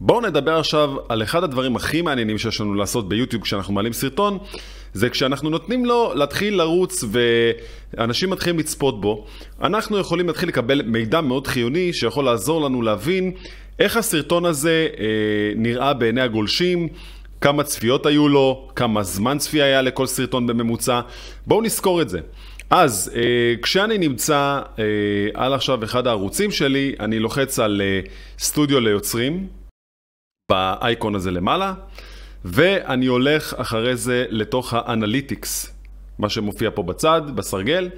בואו נדבר עכשיו על אחד הדברים הכי מעניינים שיש לנו לעשות ביוטיוב כשאנחנו מעלים סרטון, זה כשאנחנו נותנים לו להתחיל לרוץ ואנשים מתחילים לצפות בו, אנחנו יכולים להתחיל לקבל מידע מאוד חיוני שיכול לעזור לנו להבין איך הסרטון הזה אה, נראה בעיני הגולשים, כמה צפיות היו לו, כמה זמן צפייה היה לכל סרטון בממוצע, בואו נזכור את זה. אז אה, כשאני נמצא אה, על עכשיו אחד הערוצים שלי, אני לוחץ על אה, סטודיו ליוצרים. באייקון הזה למעלה, ואני הולך אחרי זה לתוך האנליטיקס, מה שמופיע פה בצד, בסרגל.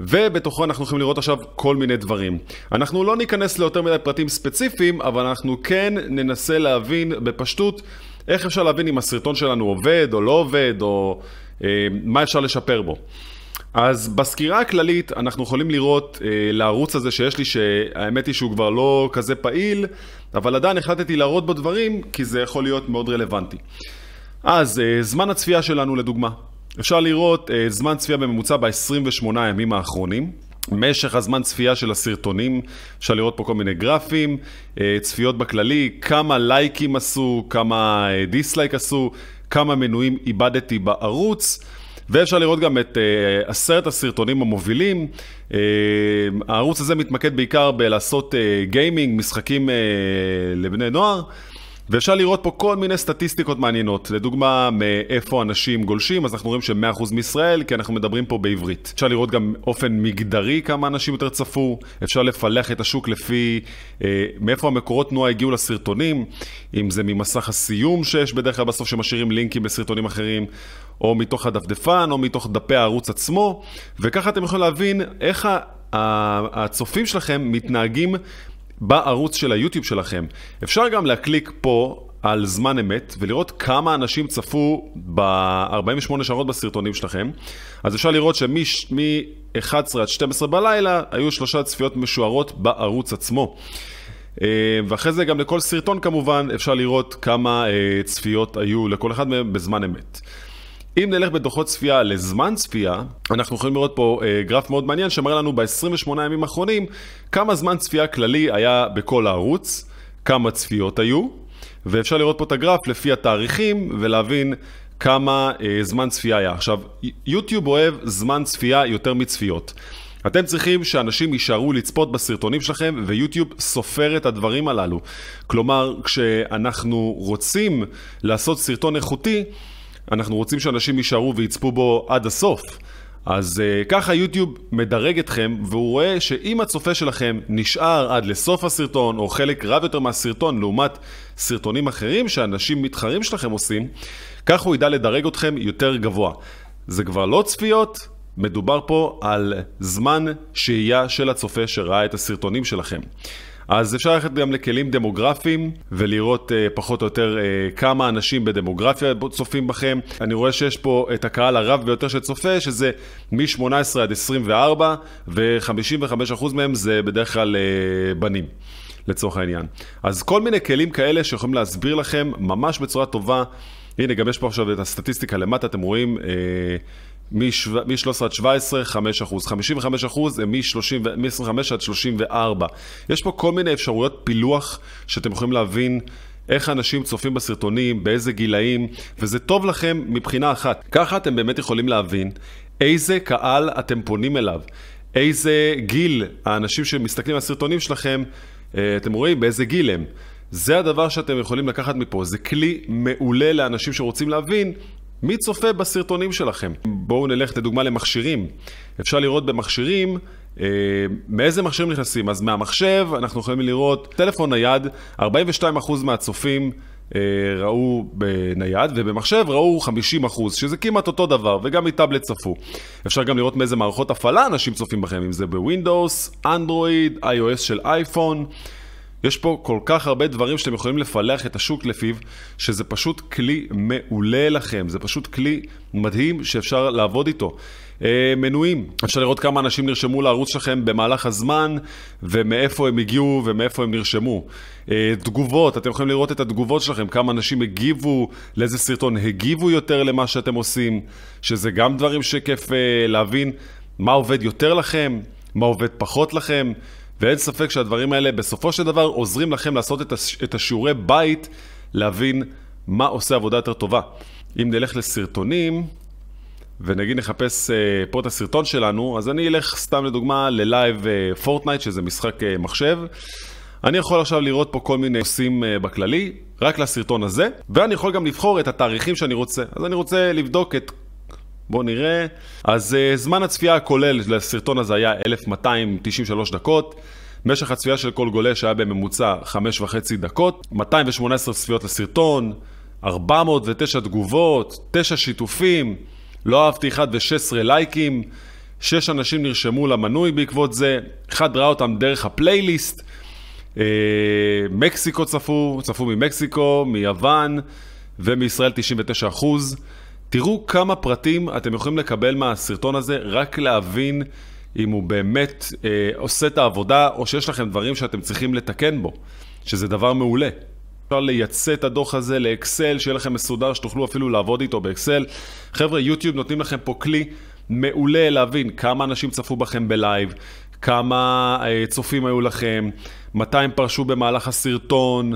ובתוכו אנחנו יכולים לראות עכשיו כל מיני דברים. אנחנו לא ניכנס ליותר מדי פרטים ספציפיים, אבל אנחנו כן ננסה להבין בפשטות איך אפשר להבין אם הסרטון שלנו עובד או לא עובד, או אה, מה אפשר לשפר בו. אז בסקירה הכללית אנחנו יכולים לראות אה, לערוץ הזה שיש לי, שהאמת היא שהוא כבר לא כזה פעיל, אבל עדיין החלטתי להראות בו דברים, כי זה יכול להיות מאוד רלוונטי. אז אה, זמן הצפייה שלנו לדוגמה. אפשר לראות אה, זמן צפייה בממוצע ב-28 הימים האחרונים. משך הזמן צפייה של הסרטונים, אפשר לראות פה כל מיני גרפים, אה, צפיות בכללי, כמה לייקים עשו, כמה אה, דיסלייק עשו, כמה מנויים איבדתי בערוץ. ואפשר לראות גם את אה, עשרת הסרטונים המובילים. Uh, הערוץ הזה מתמקד בעיקר בלעשות אה, גיימינג, uh, משחקים uh, לבני נוער. ואפשר לראות פה כל מיני סטטיסטיקות מעניינות. לדוגמה, מאיפה אנשים גולשים, אז אנחנו רואים ש-100% מישראל, כי אנחנו מדברים פה בעברית. אפשר לראות גם אופן מגדרי כמה אנשים יותר צפו, אפשר לפלח את השוק לפי אה, מאיפה המקורות תנועה הגיעו לסרטונים, אם זה ממסך הסיום שיש בדרך כלל בסוף שמשאירים לינקים לסרטונים אחרים, או מתוך הדפדפן, או מתוך דפי הערוץ עצמו, וככה אתם יכולים להבין איך הצופים שלכם מתנהגים בערוץ של היוטיוב שלכם. אפשר גם להקליק פה על זמן אמת ולראות כמה אנשים צפו ב-48 שעות בסרטונים שלכם. אז אפשר לראות שמ-11 עד 12 בלילה היו שלושה צפיות משוערות בערוץ עצמו. אה, ואחרי זה גם לכל סרטון כמובן אפשר לראות כמה אה, צפיות היו לכל אחד מהם בזמן אמת. אם נלך בדוחות צפייה לזמן צפייה, אנחנו יכולים לראות פה אה, גרף מאוד מעניין שמראה לנו ב-28 הימים האחרונים כמה זמן צפייה כללי היה בכל הערוץ, כמה צפיות היו, ואפשר לראות פה את הגרף לפי התאריכים ולהבין כמה אה, זמן צפייה היה. עכשיו, יוטיוב אוהב זמן צפייה יותר מצפיות. אתם צריכים שאנשים יישארו לצפות בסרטונים שלכם ויוטיוב סופר את הדברים הללו. כלומר, כשאנחנו רוצים לעשות סרטון איכותי, אנחנו רוצים שאנשים יישארו ויצפו בו עד הסוף. אז uh, ככה יוטיוב מדרג אתכם, והוא רואה שאם הצופה שלכם נשאר עד לסוף הסרטון, או חלק רב יותר מהסרטון, לעומת סרטונים אחרים שאנשים מתחרים שלכם עושים, כך הוא ידע לדרג אתכם יותר גבוה. זה כבר לא צפיות, מדובר פה על זמן שהייה של הצופה שראה את הסרטונים שלכם. אז אפשר ללכת גם לכלים דמוגרפיים ולראות אה, פחות או יותר אה, כמה אנשים בדמוגרפיה צופים בכם. אני רואה שיש פה את הקהל הרב ביותר שצופה, שזה מ-18 עד 24, ו-55% מהם זה בדרך כלל אה, בנים. לצורך העניין. אז כל מיני כלים כאלה שיכולים להסביר לכם ממש בצורה טובה. הנה, גם יש פה עכשיו את הסטטיסטיקה למטה, אתם רואים אה, מ-13 עד 17, 5 אחוז. 55 אחוז הם מ-25 עד 34. יש פה כל מיני אפשרויות פילוח שאתם יכולים להבין. איך אנשים צופים בסרטונים, באיזה גילאים, וזה טוב לכם מבחינה אחת. ככה אתם באמת יכולים להבין איזה קהל אתם פונים אליו, איזה גיל האנשים שמסתכלים על הסרטונים שלכם, אה, אתם רואים באיזה גיל הם. זה הדבר שאתם יכולים לקחת מפה, זה כלי מעולה לאנשים שרוצים להבין מי צופה בסרטונים שלכם? בואו נלך לדוגמה למכשירים. אפשר לראות במכשירים אה, מאיזה מכשירים נכנסים. אז מהמחשב אנחנו יכולים לראות טלפון נייד, 42% מהצופים אה, ראו בנייד, ובמחשב ראו 50%, שזה כמעט אותו דבר, וגם מטאבלט צפו. אפשר גם לראות מאיזה מערכות הפעלה אנשים צופים בכם, אם זה בווינדוס, אנדרואיד, iOS של אייפון. יש פה כל כך הרבה דברים שאתם יכולים לפלח את השוק לפיו, שזה פשוט כלי מעולה לכם, זה פשוט כלי מדהים שאפשר לעבוד איתו. אה, מנויים, אפשר לראות כמה אנשים נרשמו לערוץ שלכם במהלך הזמן ומאיפה הם הגיעו ומאיפה הם נרשמו. אה, תגובות, אתם יכולים לראות את התגובות שלכם, כמה אנשים הגיבו, לאיזה סרטון הגיבו יותר למה שאתם עושים, שזה גם דברים שכיף אה, להבין מה עובד יותר לכם, מה עובד פחות לכם, ואין ספק שהדברים האלה בסופו של דבר עוזרים לכם לעשות את, הש... את השיעורי בית, להבין מה עושה עבודה יותר טובה. אם נלך לסרטונים, ונגיד נחפש אה, פה את הסרטון שלנו, אז אני אלך סתם לדוגמה ללייב אה, פורטנייט, שזה משחק אה, מחשב. אני יכול עכשיו לראות פה כל מיני נושאים אה, בכללי, רק לסרטון הזה, ואני יכול גם לבחור את התאריכים שאני רוצה. אז אני רוצה לבדוק את בואו נראה. אז uh, זמן הצפייה הכולל לסרטון הזה היה 1,293 דקות. משך הצפייה של כל גולש היה בממוצע 5.5 דקות, 218 צפיות לסרטון, 409 תגובות, 9 שיתופים, לא אהבתי 1 ו-16 לייקים, 6 אנשים נרשמו למנוי בעקבות זה, אחד ראה אותם דרך הפלייליסט, Uh, מקסיקו צפו, צפו ממקסיקו, מיוון ומישראל 99 אחוז. תראו כמה פרטים אתם יכולים לקבל מהסרטון הזה, רק להבין אם הוא באמת אה, עושה את העבודה, או שיש לכם דברים שאתם צריכים לתקן בו, שזה דבר מעולה. אפשר לייצא את הדוח הזה לאקסל, שיהיה לכם מסודר, שתוכלו אפילו לעבוד איתו באקסל. חבר'ה, יוטיוב נותנים לכם פה כלי מעולה להבין כמה אנשים צפו בכם בלייב, כמה אה, צופים היו לכם, מתי הם פרשו במהלך הסרטון.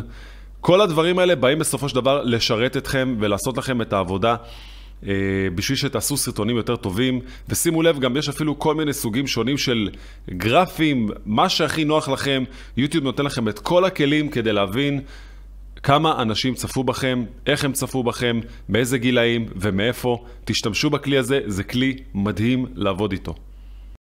כל הדברים האלה באים בסופו של דבר לשרת אתכם ולעשות לכם את העבודה אה, בשביל שתעשו סרטונים יותר טובים. ושימו לב, גם יש אפילו כל מיני סוגים שונים של גרפים, מה שהכי נוח לכם. יוטיוב נותן לכם את כל הכלים כדי להבין כמה אנשים צפו בכם, איך הם צפו בכם, באיזה גילאים ומאיפה. תשתמשו בכלי הזה, זה כלי מדהים לעבוד איתו.